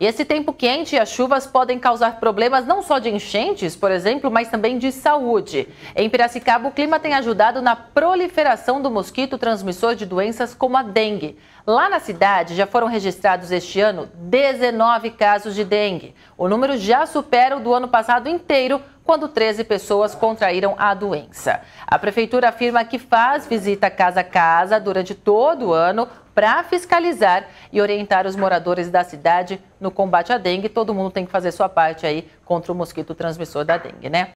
E esse tempo quente e as chuvas podem causar problemas não só de enchentes, por exemplo, mas também de saúde. Em Piracicaba, o clima tem ajudado na proliferação do mosquito transmissor de doenças como a dengue. Lá na cidade já foram registrados este ano 19 casos de dengue. O número já supera o do ano passado inteiro quando 13 pessoas contraíram a doença. A prefeitura afirma que faz visita casa a casa durante todo o ano para fiscalizar e orientar os moradores da cidade no combate à dengue. Todo mundo tem que fazer sua parte aí contra o mosquito transmissor da dengue, né?